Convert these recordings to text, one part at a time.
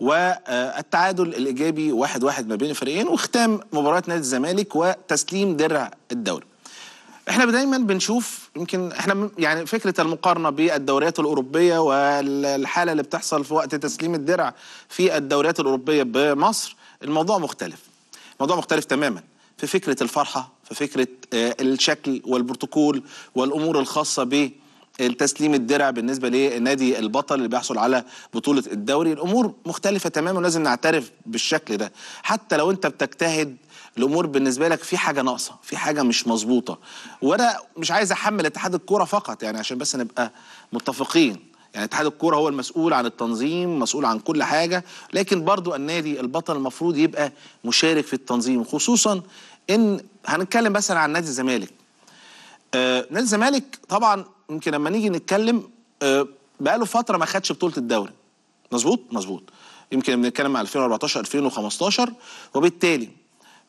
والتعادل الايجابي واحد واحد ما بين الفريقين وختام مباراه نادي الزمالك وتسليم درع الدوري احنا دايما بنشوف يمكن احنا يعني فكره المقارنه بالدوريات الاوروبيه والحاله اللي بتحصل في وقت تسليم الدرع في الدوريات الاوروبيه بمصر الموضوع مختلف الموضوع مختلف تماما في فكره الفرحه في فكره آه، الشكل والبروتوكول والامور الخاصه به التسليم الدرع بالنسبه لنادي البطل اللي بيحصل على بطوله الدوري الامور مختلفه تماما ولازم نعترف بالشكل ده حتى لو انت بتجتهد الامور بالنسبه لك في حاجه ناقصه في حاجه مش مظبوطه وانا مش عايز احمل اتحاد الكوره فقط يعني عشان بس نبقى متفقين يعني اتحاد الكوره هو المسؤول عن التنظيم مسؤول عن كل حاجه لكن برضو النادي البطل المفروض يبقى مشارك في التنظيم خصوصا ان هنتكلم مثلا عن نادي الزمالك آه نادي الزمالك طبعا يمكن لما نيجي نتكلم آه، بقاله فتره ما خدش بطوله الدوري مظبوط مظبوط يمكن بنتكلم على 2014 2015 وبالتالي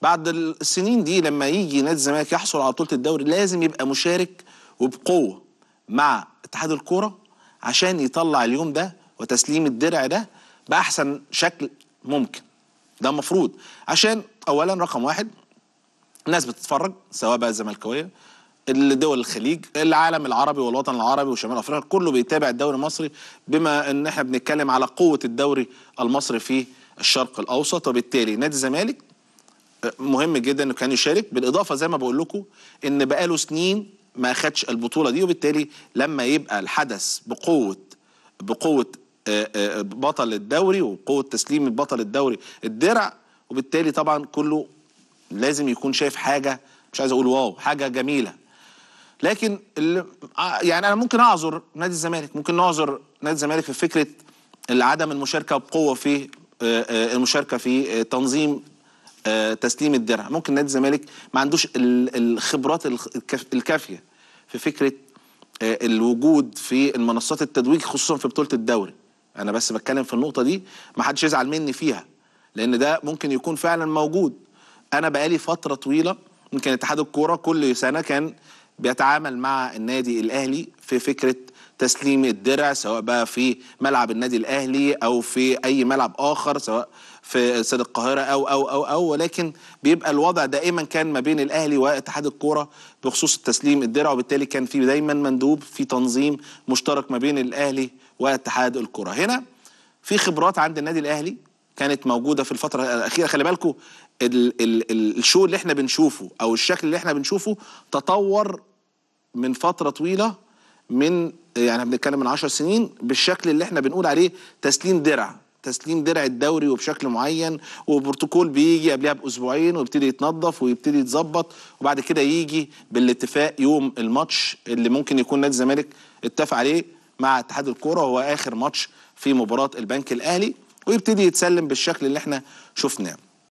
بعد السنين دي لما يجي نادي الزمالك يحصل على بطوله الدوري لازم يبقى مشارك وبقوه مع اتحاد الكوره عشان يطلع اليوم ده وتسليم الدرع ده باحسن شكل ممكن ده المفروض عشان اولا رقم واحد الناس بتتفرج سواء بقى الزملكاويه دول الخليج العالم العربي والوطن العربي وشمال افريقيا كله بيتابع الدوري المصري بما ان احنا بنتكلم على قوه الدوري المصري في الشرق الاوسط وبالتالي نادي الزمالك آه، مهم جدا انه كان يشارك بالاضافه زي ما بقول لكم ان بقاله سنين ما خدش البطوله دي وبالتالي لما يبقى الحدث بقوه بقوه آه، آه، بطل الدوري وقوه تسليم بطل الدوري الدرع وبالتالي طبعا كله لازم يكون شايف حاجه مش عايز اقول واو حاجه جميله لكن يعني انا ممكن اعذر نادي الزمالك ممكن نعذر نادي الزمالك في فكره عدم المشاركه بقوه في المشاركه في تنظيم تسليم الدرع ممكن نادي الزمالك ما عندوش الخبرات الكافيه في فكره الوجود في المنصات التتويج خصوصا في بطوله الدوري انا بس بتكلم في النقطه دي ما حدش يزعل مني فيها لان ده ممكن يكون فعلا موجود انا بقالي فتره طويله يمكن اتحاد الكوره كل سنه كان بيتعامل مع النادي الاهلي في فكره تسليم الدرع سواء بقى في ملعب النادي الاهلي او في اي ملعب اخر سواء في استاد القاهره او او او او ولكن بيبقى الوضع دائما كان ما بين الاهلي واتحاد الكوره بخصوص التسليم الدرع وبالتالي كان في دايما مندوب في تنظيم مشترك ما بين الاهلي واتحاد الكوره هنا في خبرات عند النادي الاهلي كانت موجوده في الفتره الاخيره خلي بالكم الشو اللي احنا بنشوفه او الشكل اللي احنا بنشوفه تطور من فتره طويله من يعني بنتكلم من 10 سنين بالشكل اللي احنا بنقول عليه تسليم درع تسليم درع الدوري وبشكل معين وبروتوكول بيجي قبلها باسبوعين ويبتدي يتنظف ويبتدي يتظبط وبعد كده يجي بالاتفاق يوم الماتش اللي ممكن يكون نادي الزمالك اتفق عليه مع اتحاد الكوره وهو اخر ماتش في مباراه البنك الاهلي ويبتدي يتسلم بالشكل اللي احنا شفناه